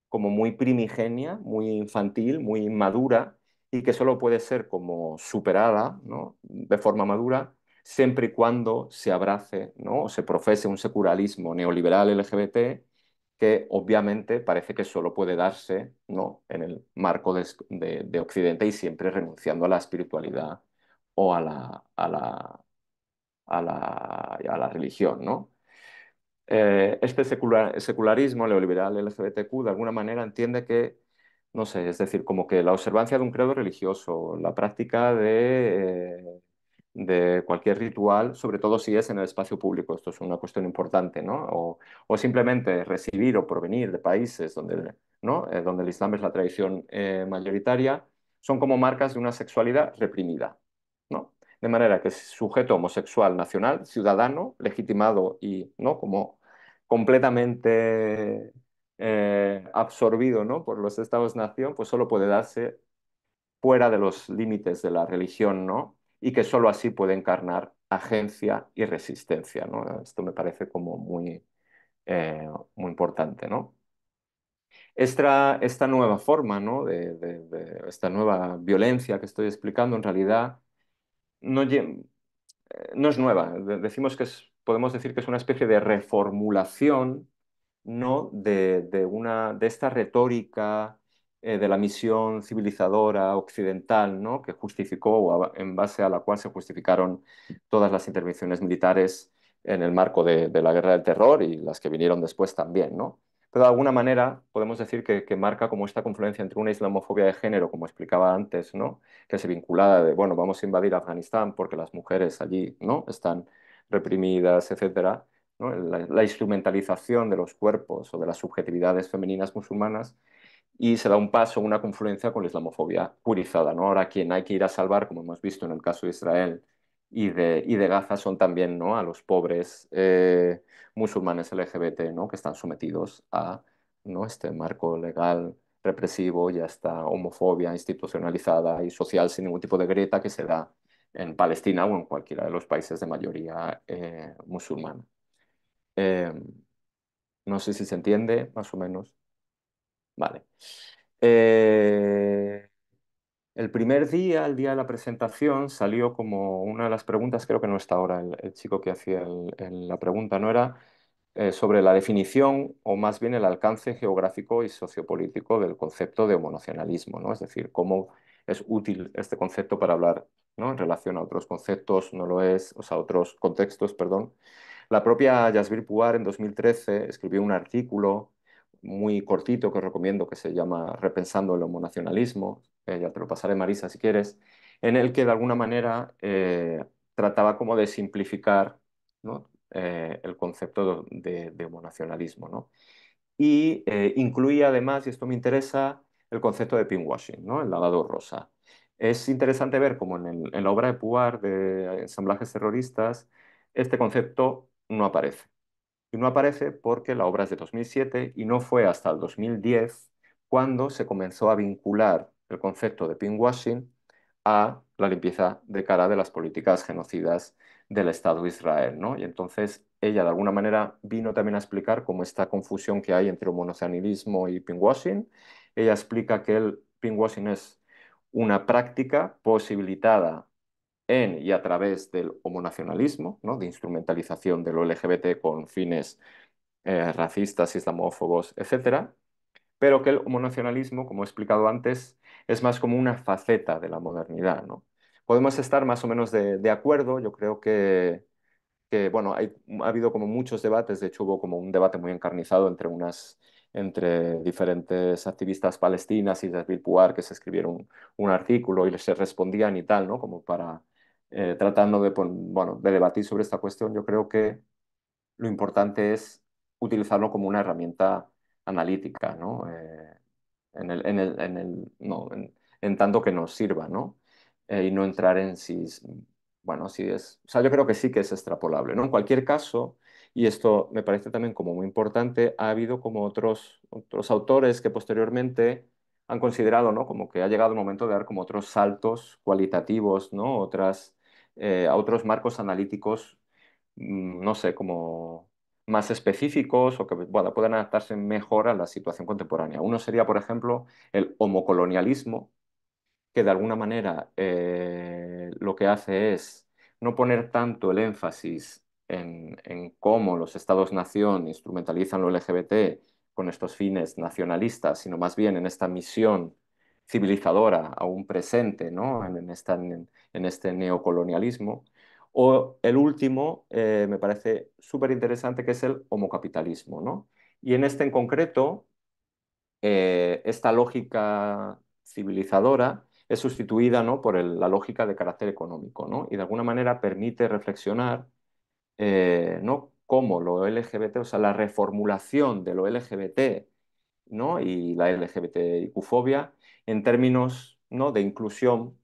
como muy primigenia, muy infantil, muy inmadura y que solo puede ser como superada de forma madura siempre y cuando se abrace ¿no? o se profese un secularismo neoliberal LGBT que obviamente parece que solo puede darse ¿no? en el marco de, Occidente y siempre renunciando a la espiritualidad o a la, a la, a la, a la religión. ¿no? Eh, este secular, secularismo neoliberal LGBTQ de alguna manera entiende que, no sé, es decir, como que la observancia de un credo religioso, la práctica de, eh, de cualquier ritual, sobre todo si es en el espacio público, esto es una cuestión importante, ¿no? O, simplemente recibir o provenir de países donde, eh, donde el Islam es la tradición mayoritaria, son como marcas de una sexualidad reprimida, ¿no? De manera que sujeto homosexual nacional, ciudadano, legitimado y, ¿no? Como completamente eh, absorbido ¿no? por los estados-nación, pues solo puede darse fuera de los límites de la religión, ¿no? Y que solo así puede encarnar agencia y resistencia, ¿no? Esto me parece como muy, eh, muy importante, ¿no? Esta, esta nueva forma, ¿no? De, esta nueva violencia que estoy explicando, en realidad, no eh, es nueva. Decimos que es podemos decir que es una especie de reformulación ¿no? de, una, de esta retórica eh, de la misión civilizadora occidental que justificó o en base a la cual se justificaron todas las intervenciones militares en el marco de, la guerra del terror y las que vinieron después también. Pero de alguna manera podemos decir que, marca como esta confluencia entre una islamofobia de género, como explicaba antes, que se vinculaba de, bueno, vamos a invadir Afganistán porque las mujeres allí ¿no? están reprimidas, etcétera, La, instrumentalización de los cuerpos o de las subjetividades femeninas musulmanas y se da un paso, una confluencia con la islamofobia purizada. ¿no? Ahora quien hay que ir a salvar, como hemos visto en el caso de Israel y de, Gaza, son también a los pobres eh, musulmanes LGBT que están sometidos a ¿no? este marco legal represivo y esta homofobia institucionalizada y social sin ningún tipo de grieta que se da en Palestina o en cualquiera de los países de mayoría eh, musulmana. Eh, no sé si se entiende, más o menos. Vale. Eh, el primer día, el día de la presentación, salió como una de las preguntas, creo que no está ahora el, chico que hacía la pregunta, no era sobre la definición o más bien el alcance geográfico y sociopolítico del concepto de homonacionalismo, ¿no? Es decir, cómo es útil este concepto para hablar ¿no? en relación a otros conceptos, no lo es, o sea, otros contextos, perdón. La propia Yasbir Puar en 2013 escribió un artículo muy cortito que os recomiendo que se llama Repensando el homonacionalismo, eh, ya te lo pasaré Marisa si quieres, en el que de alguna manera eh, trataba como de simplificar eh, el concepto de, homonacionalismo. ¿no? Y incluía además, y esto me interesa, el concepto de pinwashing, ¿no? el lavado rosa. Es interesante ver cómo en, la obra de Puar de ensamblajes terroristas este concepto no aparece. Y no aparece porque la obra es de 2007 y no fue hasta el 2010 cuando se comenzó a vincular el concepto de pinwashing a la limpieza de cara de las políticas genocidas del Estado de Israel. Y entonces ella de alguna manera vino también a explicar cómo esta confusión que hay entre monoceanismo y pinwashing ella explica que el pinkwashing es una práctica posibilitada en y a través del homonacionalismo, ¿no? de instrumentalización de lo LGBT con fines eh, racistas, islamófobos, etc. Pero que el homonacionalismo, como he explicado antes, es más como una faceta de la modernidad. ¿no? Podemos estar más o menos de, acuerdo, yo creo que, bueno, ha habido como muchos debates, de hecho hubo como un debate muy encarnizado entre unas entre diferentes activistas palestinas y de Puar que se escribieron un artículo y se respondían y tal, ¿no? Como para eh, tratando de, bueno, de debatir sobre esta cuestión, yo creo que lo importante es utilizarlo como una herramienta analítica, ¿no? Eh, en, tanto que nos sirva, ¿no? Eh, y no entrar en si, bueno, si es, o sea, yo creo que sí que es extrapolable, ¿no? En cualquier caso, y esto me parece también como muy importante. Ha habido como otros, autores que posteriormente han considerado, ¿no? Como que ha llegado el momento de dar como otros saltos cualitativos, ¿no? Eh, a otros marcos analíticos, mm, no sé, como más específicos o que puedan adaptarse mejor a la situación contemporánea. Uno sería, por ejemplo, el homocolonialismo, que de alguna manera eh, lo que hace es no poner tanto el énfasis en, cómo los estados-nación instrumentalizan lo LGBT con estos fines nacionalistas, sino más bien en esta misión civilizadora aún presente ¿no? en, este neocolonialismo. O el último, eh, me parece súper interesante, que es el homocapitalismo. ¿no? Y en este en concreto, eh, esta lógica civilizadora es sustituida ¿no? por la lógica de carácter económico ¿no? y de alguna manera permite reflexionar eh, ¿no? Como lo LGBT, o sea, la reformulación de lo LGBT, ¿no? Y la y fobia en términos, ¿no? De inclusión,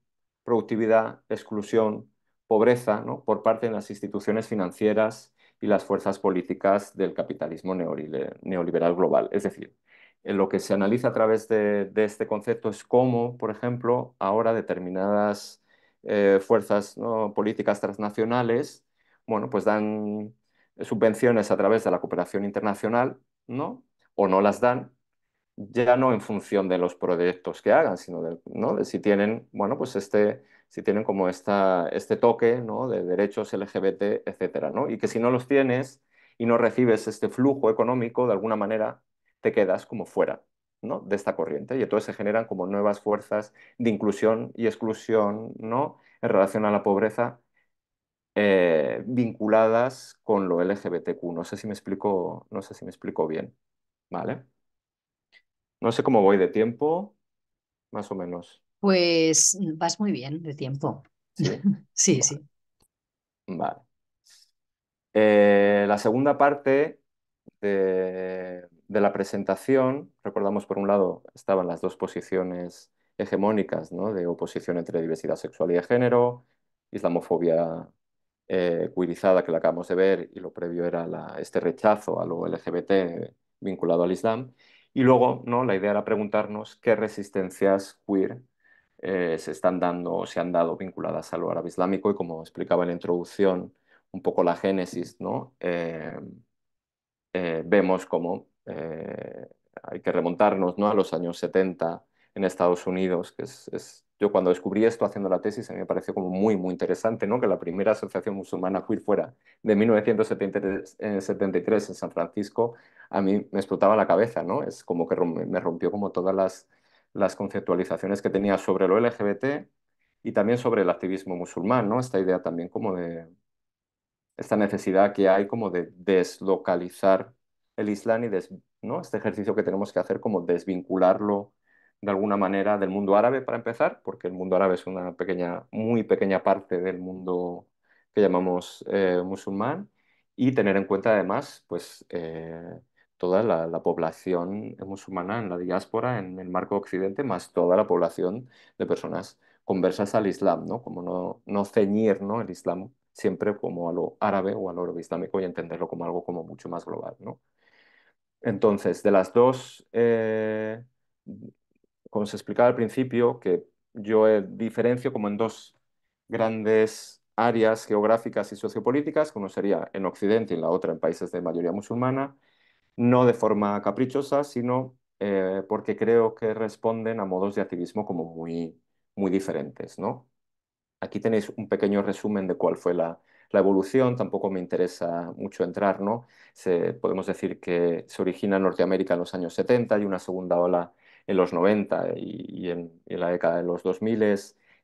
productividad, exclusión, pobreza, ¿no? Por parte de las instituciones financieras y las fuerzas políticas del capitalismo neoliberal global. Es decir, lo que se analiza a través de, este concepto es cómo, por ejemplo, ahora determinadas eh, fuerzas políticas transnacionales bueno, pues dan subvenciones a través de la cooperación internacional, ¿no? O no las dan, ya no en función de los proyectos que hagan, sino de, si tienen, bueno, pues este, si tienen como este toque, ¿no? De derechos LGBT, etcétera, ¿no? Y que si no los tienes y no recibes este flujo económico, de alguna manera te quedas como fuera, ¿no? de esta corriente. Y entonces se generan como nuevas fuerzas de inclusión y exclusión ¿no? en relación a la pobreza eh, vinculadas con lo LGBTQ. No sé si me explico, no sé si me explico bien, ¿vale? No sé cómo voy de tiempo, más o menos. Pues mm, vas muy bien de tiempo. Sí, [laughs] sí, vale. Eh, la segunda parte de, la presentación, recordamos por un lado, estaban las dos posiciones hegemónicas, ¿no? De oposición entre diversidad sexual y de género, islamofobia eh, queerizada que la acabamos de ver y lo previo era este rechazo a lo LGBT vinculado al Islam. Y luego, ¿no? la idea era preguntarnos qué resistencias queer eh, se están dando o se han dado vinculadas a lo árabe islámico y como explicaba en la introducción, un poco la génesis, eh, vemos cómo hay que remontarnos ¿no? a los años 70 en Estados Unidos, que es, yo cuando descubrí esto haciendo la tesis, a mí me pareció como muy, muy interesante, ¿no? Que la primera asociación musulmana queer fuera de 1973 eh, en San Francisco, a mí me explotaba la cabeza, ¿no? Es como que me rompió como todas las, las conceptualizaciones que tenía sobre lo LGBT y también sobre el activismo musulmán, ¿no? Esta idea también como de esta necesidad que hay como de deslocalizar el Islam y des, ¿no? este ejercicio que tenemos que hacer como desvincularlo de alguna manera del mundo árabe para empezar, porque el mundo árabe es una pequeña, muy pequeña parte del mundo que llamamos eh, musulmán, y tener en cuenta además pues, eh, toda la, población musulmana en la diáspora, en el marco occidente, más toda la población de personas conversas al Islam, ¿no? Como no, ceñir ¿no? el Islam siempre como a lo árabe o a lo islámico y entenderlo como algo como mucho más global, ¿no? Entonces, de las dos... Eh, como se explicaba al principio, que yo eh, diferencio como en dos grandes áreas geográficas y sociopolíticas, como sería en Occidente y la otra en países de mayoría musulmana, no de forma caprichosa, sino eh, porque creo que responden a modos de activismo como muy, muy diferentes. ¿no? Aquí tenéis un pequeño resumen de cuál fue la, evolución, tampoco me interesa mucho entrar. ¿no? Se, podemos decir que se origina en Norteamérica en los años 70 y una segunda ola en los 90 y, en, la década de los 2000.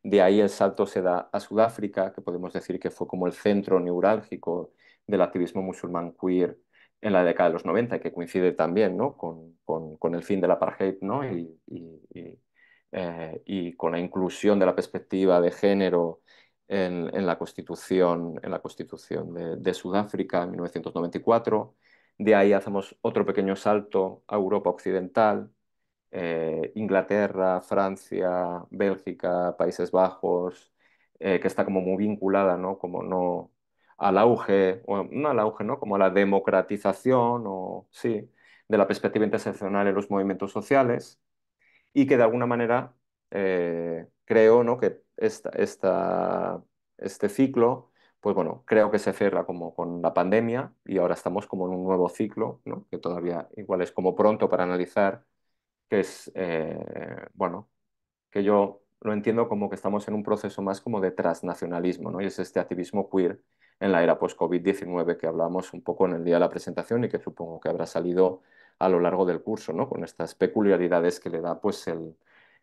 De ahí el salto se da a Sudáfrica, que podemos decir que fue como el centro neurálgico del activismo musulmán queer en la década de los 90, que coincide también con, el fin del apartheid ¿no? Eh, y, con la inclusión de la perspectiva de género en, la constitución, en la constitución de, Sudáfrica en 1994. De ahí hacemos otro pequeño salto a Europa Occidental eh, Inglaterra, Francia, Bélgica, Países Bajos, eh, que está como muy vinculada, Como no al auge, no al auge, Como a la democratización o sí, de la perspectiva interseccional en los movimientos sociales y que de alguna manera eh, creo, Que esta, este ciclo, pues bueno, creo que se cierra como con la pandemia y ahora estamos como en un nuevo ciclo, Que todavía igual es como pronto para analizar que es, eh, bueno, que yo lo entiendo como que estamos en un proceso más como de transnacionalismo, ¿no? Y es este activismo queer en la era post-COVID-19 que hablamos un poco en el día de la presentación y que supongo que habrá salido a lo largo del curso, ¿no? Con estas peculiaridades que le da pues el,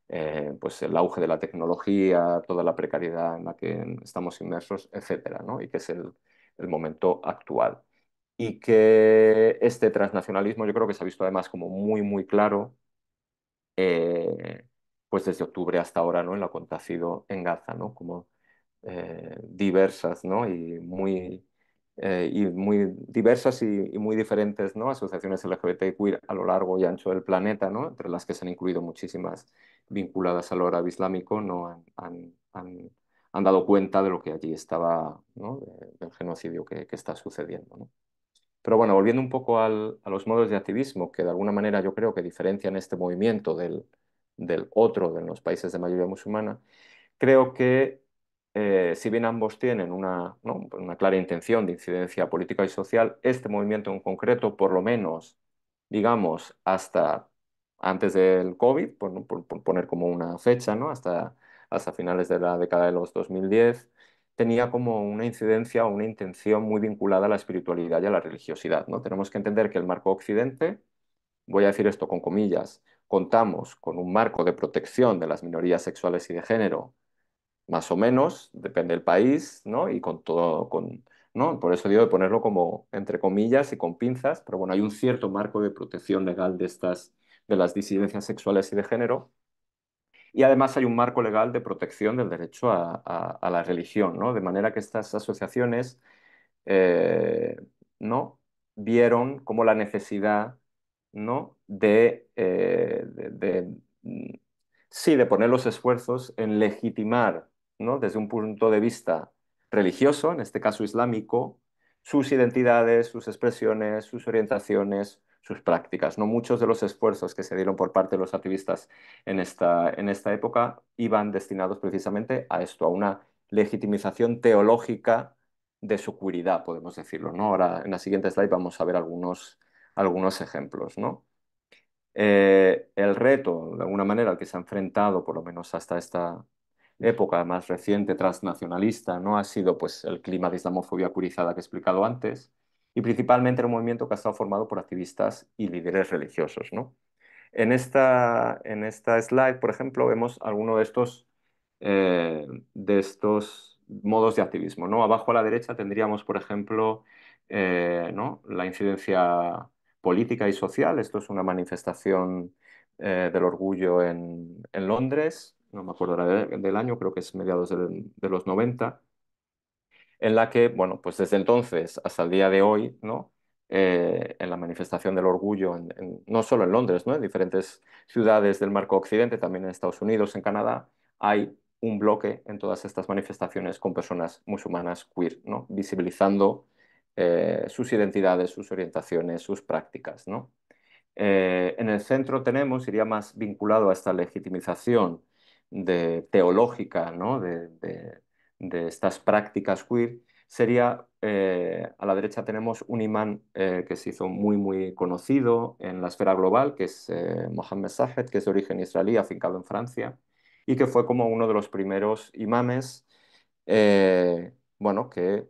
eh, pues el auge de la tecnología, toda la precariedad en la que estamos inmersos, etcétera, ¿no? Y que es el, el momento actual. Y que este transnacionalismo yo creo que se ha visto además como muy, muy claro eh, pues desde octubre hasta ahora, ¿no? En lo sido en Gaza, ¿no? Como eh, diversas, ¿no? Y muy, eh, y muy diversas y, muy diferentes, ¿no? Asociaciones LGBTQI a lo largo y ancho del planeta, ¿no? Entre las que se han incluido muchísimas vinculadas al árabe islámico, ¿no? Han, dado cuenta de lo que allí estaba, ¿no? del genocidio que, que está sucediendo, ¿no? Pero bueno, volviendo un poco a los modos de activismo, que de alguna manera yo creo que diferencian este movimiento del, del otro de los países de mayoría musulmana, creo que eh, si bien ambos tienen una, una, clara intención de incidencia política y social, este movimiento en concreto, por lo menos, digamos, hasta antes del COVID, por, poner como una fecha, ¿no? hasta, hasta finales de la década de los 2010, tenía como una incidencia o una intención muy vinculada a la espiritualidad y a la religiosidad. ¿no? Tenemos que entender que el marco occidente, voy a decir esto con comillas, contamos con un marco de protección de las minorías sexuales y de género, más o menos, depende del país, ¿no? y con todo, con, ¿no? por eso digo de ponerlo como entre comillas y con pinzas, pero bueno, hay un cierto marco de protección legal de estas de las disidencias sexuales y de género, y además hay un marco legal de protección del derecho a, la religión, ¿no? De manera que estas asociaciones eh, ¿no? vieron como la necesidad de, eh, mm, sí, de poner los esfuerzos en legitimar ¿no? desde un punto de vista religioso, en este caso islámico, sus identidades, sus expresiones, sus orientaciones, sus prácticas. ¿no? Muchos de los esfuerzos que se dieron por parte de los activistas en esta, época iban destinados precisamente a esto, a una legitimización teológica de su curidad, podemos decirlo. ¿no? Ahora, en la siguiente slide vamos a ver algunos, algunos ejemplos. ¿no? Eh, el reto, de alguna manera, al que se ha enfrentado, por lo menos hasta esta época más reciente, transnacionalista, no ha sido pues, el clima de islamofobia curizada que he explicado antes, y principalmente un movimiento que ha estado formado por activistas y líderes religiosos. En, esta, slide, por ejemplo, vemos alguno de estos, eh, de estos modos de activismo. ¿no? Abajo a la derecha tendríamos, por ejemplo, eh, ¿no? la incidencia política y social. Esto es una manifestación eh, del orgullo en, Londres, no me acuerdo del año, creo que es mediados de los 90 en la que, bueno, pues desde entonces hasta el día de hoy, ¿no? Eh, en la manifestación del orgullo, no solo en Londres, ¿no? en diferentes ciudades del marco occidente, también en Estados Unidos, en Canadá, hay un bloque en todas estas manifestaciones con personas musulmanas queer, ¿no? visibilizando eh, sus identidades, sus orientaciones, sus prácticas. ¿no? Eh, en el centro tenemos, iría más vinculado a esta legitimización de, teológica ¿no? de, de estas prácticas queer sería, eh, a la derecha tenemos un imán eh, que se hizo muy, muy conocido en la esfera global, que es eh, Mohammed Sahed, que es de origen israelí, afincado en Francia, y que fue como uno de los primeros imames, bueno, que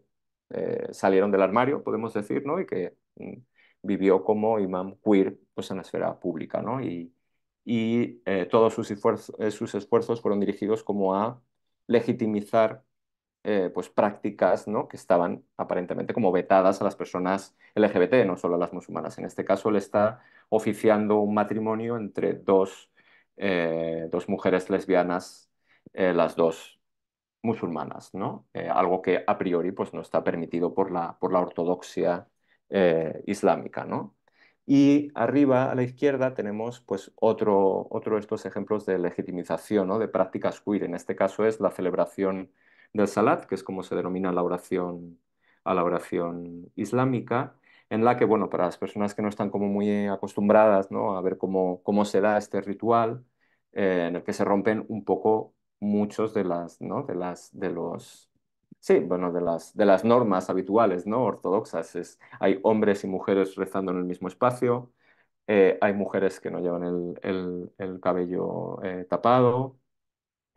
salieron del armario, podemos decir, ¿no? Y que mm, vivió como imán queer pues, en la esfera pública, ¿no? Y, todos sus, sus esfuerzos fueron dirigidos como a legitimizar eh, pues, prácticas ¿no? que estaban aparentemente como vetadas a las personas LGBT, no solo a las musulmanas. En este caso, le está oficiando un matrimonio entre dos, eh, mujeres lesbianas, eh, las dos musulmanas, ¿no? algo que a priori pues, no está permitido por la, ortodoxia islámica. Y arriba a la izquierda tenemos pues, otro, de estos ejemplos de legitimización ¿no? de prácticas queer. En este caso es la celebración del Salat, que es como se denomina la oración, a la oración islámica, en la que, bueno, para las personas que no están como muy acostumbradas a ver cómo, se da este ritual, eh, en el que se rompen un poco muchos de las, de los, sí, bueno, de las, normas habituales, ¿no? Ortodoxas. Es, hay hombres y mujeres rezando en el mismo espacio, eh, hay mujeres que no llevan el, cabello eh, tapado,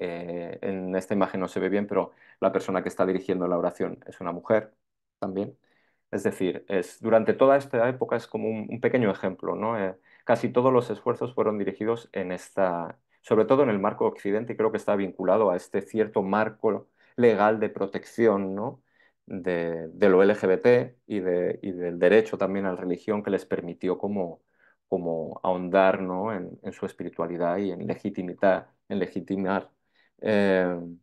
eh, en esta imagen no se ve bien, pero la persona que está dirigiendo la oración es una mujer también. Es decir, es, durante toda esta época es como un, pequeño ejemplo, ¿no? Eh, casi todos los esfuerzos fueron dirigidos en esta, sobre todo en el marco occidente, y creo que está vinculado a este cierto marco legal de protección, ¿no? De, lo LGBT y, de, del derecho también a la religión que les permitió como, como ahondar ¿no? en, en, su espiritualidad y en, legitimidad, en legitimar Em,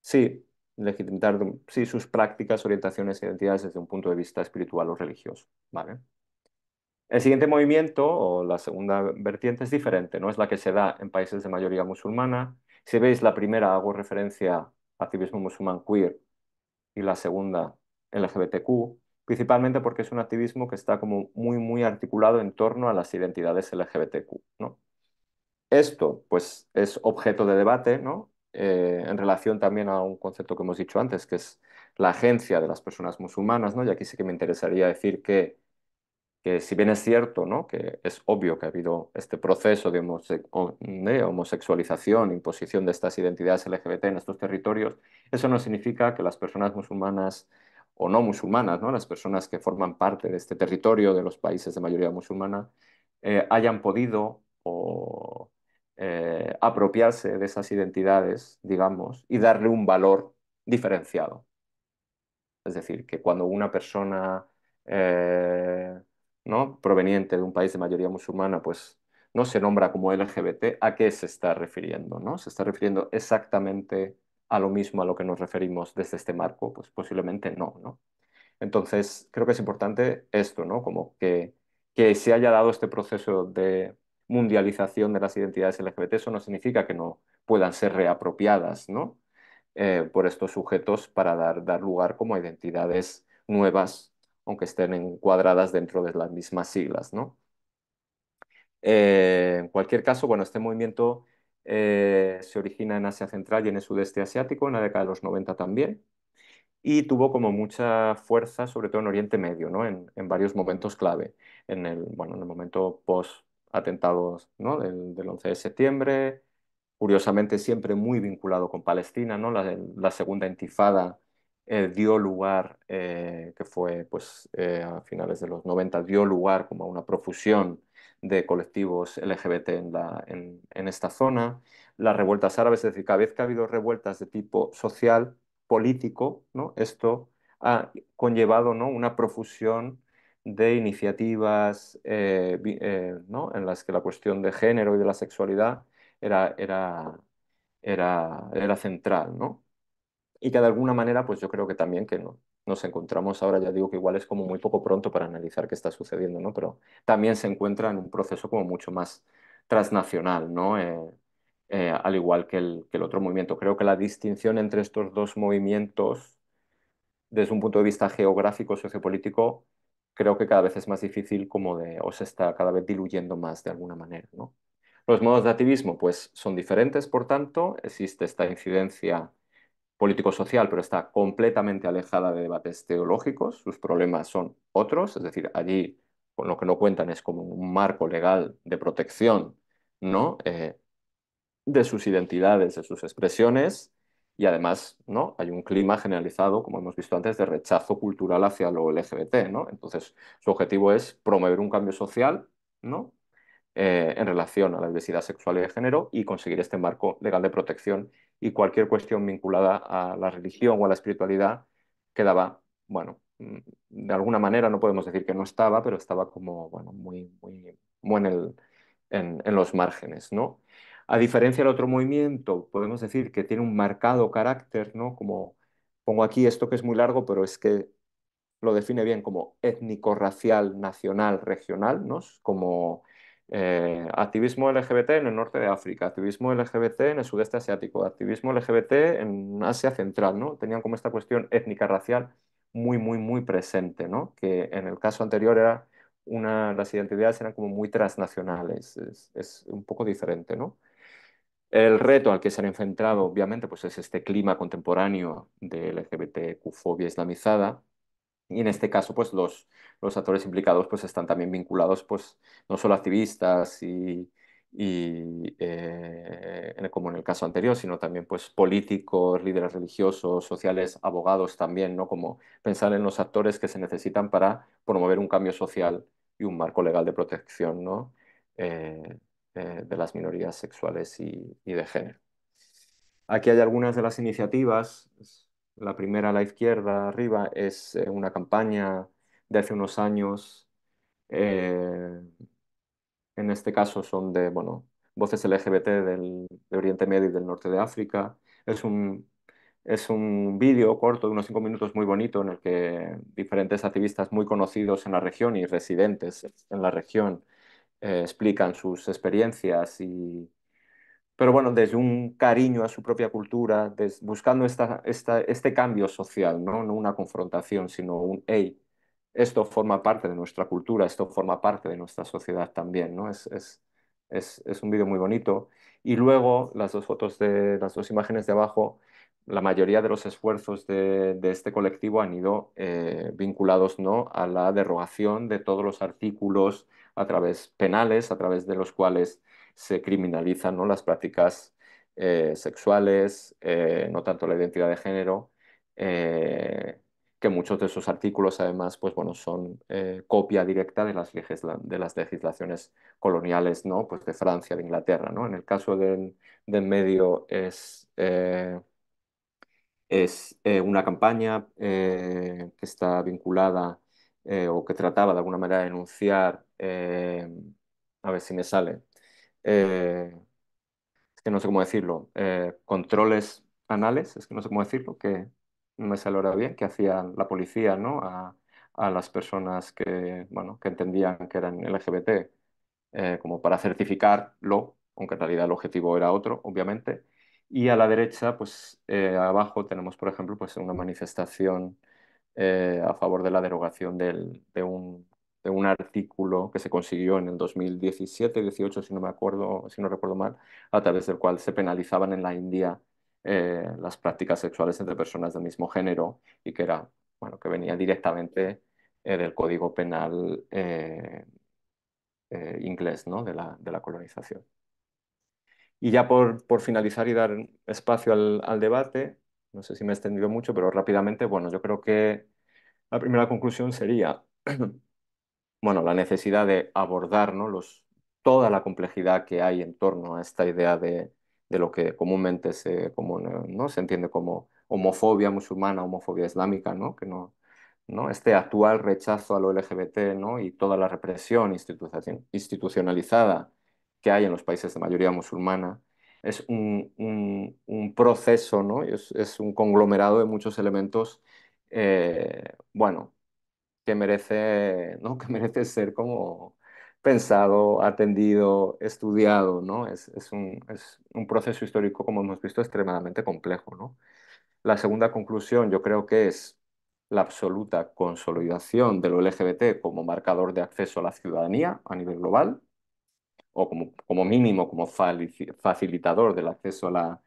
sí, legitimar sus prácticas, orientaciones e identidades desde un punto de vista espiritual o religioso. ¿vale? El siguiente movimiento o la segunda vertiente es diferente, no es la que se da en países de mayoría musulmana. Si veis la primera hago referencia a activismo musulmán queer y la segunda LGBTQ, principalmente porque es un activismo que está como muy muy articulado en torno a las identidades LGBTQ, ¿no? Esto pues es objeto de debate, ¿no? Eh, en relación también a un concepto que hemos dicho antes, que es la agencia de las personas musulmanas, ¿no? Y aquí sí que me interesaría decir que, si bien es cierto, Que es obvio que ha habido este proceso de, homosexualización, imposición de estas identidades LGBT en estos territorios, eso no significa que las personas musulmanas o no musulmanas, ¿no? las personas que forman parte de este territorio, de los países de mayoría musulmana, eh, hayan podido o eh, apropiarse de esas identidades, digamos, y darle un valor diferenciado. Es decir, que cuando una persona eh, ¿no? proveniente de un país de mayoría musulmana, pues no se nombra como LGBT, ¿a qué se está refiriendo? ¿no? ¿Se está refiriendo exactamente a lo mismo a lo que nos referimos desde este marco? Pues posiblemente no, ¿no? Entonces, creo que es importante esto, ¿no? Como que, que se haya dado este proceso de mundialización de las identidades LGBT, eso no significa que no puedan ser reapropiadas eh, por estos sujetos para dar, dar lugar como a identidades nuevas, aunque estén encuadradas dentro de las mismas siglas. Eh, en cualquier caso, bueno, este movimiento eh, se origina en Asia Central y en el sudeste asiático, en la década de los 90 también, y tuvo como mucha fuerza, sobre todo en Oriente Medio, ¿no? en, en varios momentos clave, en el, bueno, en el momento post atentados del, 11 de septiembre, curiosamente siempre muy vinculado con Palestina, ¿no? la, segunda intifada eh, dio lugar, eh, que fue pues, eh, a finales de los 90, dio lugar como a una profusión de colectivos LGBT en, esta zona, las revueltas árabes, es decir, cada vez que ha habido revueltas de tipo social, político, ¿no? esto ha conllevado ¿no? una profusión de iniciativas eh, eh, ¿no? en las que la cuestión de género y de la sexualidad era, era, central, Y que de alguna manera, pues yo creo que también que nos encontramos ahora, ya digo que igual es como muy poco pronto para analizar qué está sucediendo, ¿no? Pero también se encuentra en un proceso como mucho más transnacional, ¿no? Eh, al igual que que el, otro movimiento. Creo que la distinción entre estos dos movimientos, desde un punto de vista geográfico, sociopolítico, creo que cada vez es más difícil como de, o se está cada vez diluyendo más de alguna manera, Los modos de activismo, pues, son diferentes, por tanto, existe esta incidencia político-social, pero está completamente alejada de debates teológicos, sus problemas son otros, es decir, allí con lo que no cuentan es como un marco legal de protección, eh, de sus identidades, de sus expresiones, y además ¿no? hay un clima generalizado, como hemos visto antes, de rechazo cultural hacia lo LGBT. ¿no? Entonces, su objetivo es promover un cambio social ¿no? Eh, en relación a la diversidad sexual y de género y conseguir este marco legal de protección y cualquier cuestión vinculada a la religión o a la espiritualidad quedaba, bueno, mm, de alguna manera no podemos decir que no estaba, pero estaba como, bueno, muy, muy, muy en, en los márgenes, ¿no? A diferencia del otro movimiento, podemos decir que tiene un marcado carácter, ¿no? Como pongo aquí esto que es muy largo, pero es que lo define bien como étnico, racial, nacional, regional, ¿no? Como eh, activismo LGBT en el norte de África, activismo LGBT en el sudeste asiático, activismo LGBT en Asia Central, ¿no? Tenían como esta cuestión étnica, racial muy, muy, muy presente, ¿no? Que en el caso anterior era una, las identidades eran como muy transnacionales, es, es un poco diferente, ¿no? El reto al que se han enfrentado, obviamente, pues es este clima contemporáneo de LGBTQ-fobia islamizada. Y en este caso, pues los, los actores implicados pues están también vinculados, pues no solo activistas y, eh, como en el caso anterior, sino también pues políticos, líderes religiosos, sociales, abogados también, ¿no? Como pensar en los actores que se necesitan para promover un cambio social y un marco legal de protección, ¿no? Eh, eh, de las minorías sexuales y, de género. Aquí hay algunas de las iniciativas. La primera a la izquierda arriba es eh, una campaña de hace unos años. Eh, en este caso son de voces LGBT del, de Oriente Medio y del norte de África. Es un, es un vídeo corto de unos cinco minutos muy bonito en el que diferentes activistas muy conocidos en la región y residentes en la región eh, explican sus experiencias y pero bueno, desde un cariño a su propia cultura, buscando este cambio social, ¿no? una confrontación, sino un, hey, esto forma parte de nuestra cultura, esto forma parte de nuestra sociedad también, ¿no? Es, es, es, un vídeo muy bonito. Y luego, las dos fotos de las dos imágenes de abajo, la mayoría de los esfuerzos de, este colectivo han ido eh, vinculados ¿no? a la derogación de todos los artículos a través penales, a través de los cuales se criminalizan ¿no? las prácticas eh, sexuales, eh, no tanto la identidad de género, eh, que muchos de esos artículos además pues, bueno, son copia directa de las, de las legislaciones coloniales ¿no? pues de Francia, de Inglaterra. ¿no? En el caso de, medio es, es una campaña que está vinculada eh, o que trataba de alguna manera de enunciar, eh, a ver si me sale, eh, es que no sé cómo decirlo, controles anales, es que no sé cómo decirlo, que no me sale ahora bien, que hacía la policía a, las personas que, que entendían que eran LGBT, como para certificarlo, aunque en realidad el objetivo era otro, obviamente. Y a la derecha, pues abajo tenemos, por ejemplo, pues una manifestación eh, a favor de la derogación de, un, artículo que se consiguió en el 2017-18, si no me acuerdo, si no recuerdo mal, a través del cual se penalizaban en la India eh, las prácticas sexuales entre personas del mismo género y que era, que venía directamente eh, del Código Penal inglés, ¿no? De la, colonización. Y ya por, finalizar y dar espacio al debate, no sé si me he extendido mucho, pero rápidamente, bueno, yo creo que la primera conclusión sería, [clears throat] bueno, la necesidad de abordar ¿no? toda la complejidad que hay en torno a esta idea de, de lo que comúnmente se, como, ¿no? se entiende como homofobia musulmana, homofobia islámica, ¿no? Que no, ¿no? Este actual rechazo a lo LGBT, ¿no? Y toda la represión institucionalizada que hay en los países de mayoría musulmana es un, proceso, ¿no? Es, un conglomerado de muchos elementos, eh, bueno, que merece, [laughs] ¿no? Que merece ser como pensado, atendido, estudiado, ¿no? Es, un, proceso histórico, como hemos visto, extremadamente complejo, ¿no? La segunda conclusión yo creo que es la absoluta consolidación de lo LGBT como marcador de acceso a la ciudadanía a nivel global, o como, como mínimo como facilitador del acceso a la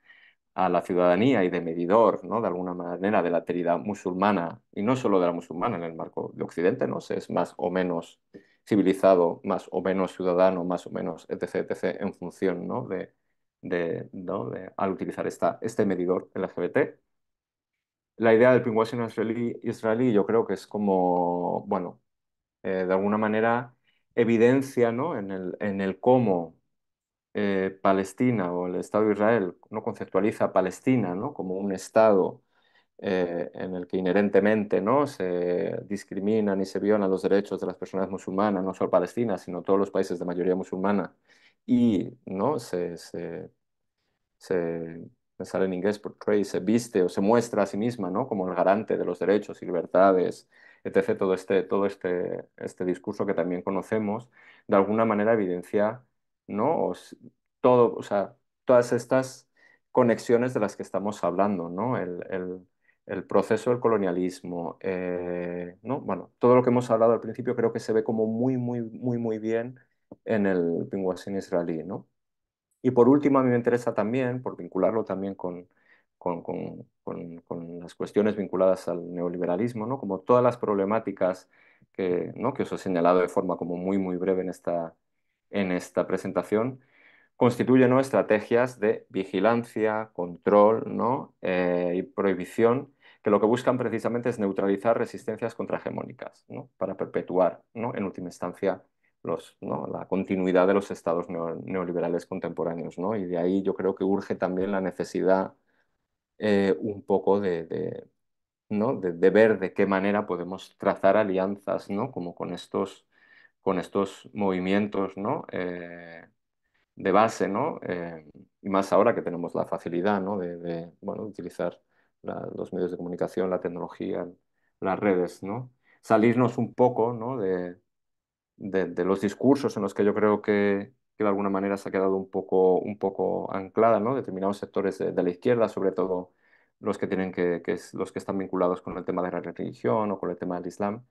a la ciudadanía y de medidor, ¿no? de alguna manera, de la teridad musulmana, y no solo de la musulmana en el marco de Occidente, ¿no? es más o menos civilizado, más o menos ciudadano, más o menos, etc., etc., en función ¿no? de, al utilizar esta, este medidor LGBT. La idea del pingüino israelí, israelí yo creo que es como, bueno, eh, de alguna manera evidencia ¿no? en, el, en el cómo eh, Palestina o el Estado de Israel no conceptualiza a Palestina como un Estado eh, en el que inherentemente ¿no? se discriminan y se violan los derechos de las personas musulmanas, no solo Palestina, sino todos los países de mayoría musulmana, y ¿no? se, se, sale en inglés se viste o se muestra a sí misma ¿no? como el garante de los derechos y libertades, etc., todo este, todo este, este discurso que también conocemos, de alguna manera evidencia ¿no? todo, sea, todas estas conexiones de las que estamos hablando, El, proceso del colonialismo, eh, todo lo que hemos hablado al principio creo que se ve como muy, muy, muy, muy bien en el pingüacín israelí, Y por último, a mí me interesa también, por vincularlo también con, las cuestiones vinculadas al neoliberalismo, Como todas las problemáticas que, que os he señalado de forma como muy, muy breve en esta en esta presentación constituyen ¿no? estrategias de vigilancia, control ¿no? Eh, y prohibición que lo que buscan precisamente es neutralizar resistencias contrahegemónicas para perpetuar en última instancia los, la continuidad de los estados neoliberales contemporáneos. Y de ahí yo creo que urge también la necesidad eh, un poco de, de, de, ver de qué manera podemos trazar alianzas como con estos con estos movimientos eh, de base, ¿no? Eh, y más ahora que tenemos la facilidad de, utilizar los medios de comunicación, la tecnología, las redes, ¿no? salirnos un poco de, los discursos en los que yo creo que, de alguna manera se ha quedado un poco, un poco anclada, ¿no? determinados sectores de, la izquierda, sobre todo los que, tienen que, los que están vinculados con el tema de la religión o con el tema del Islam,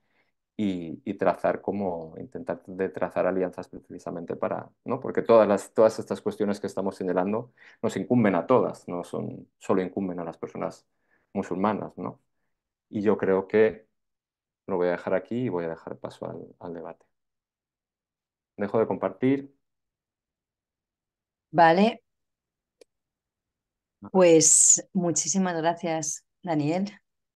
y, trazar como, intentar de trazar alianzas precisamente para, ¿no? Porque todas, las, todas estas cuestiones que estamos señalando nos incumben a todas, no son, solo incumben a las personas musulmanas, ¿no? Y yo creo que lo voy a dejar aquí y voy a dejar paso al debate. Dejo de compartir. Vale. Ah. Pues muchísimas gracias, Daniel.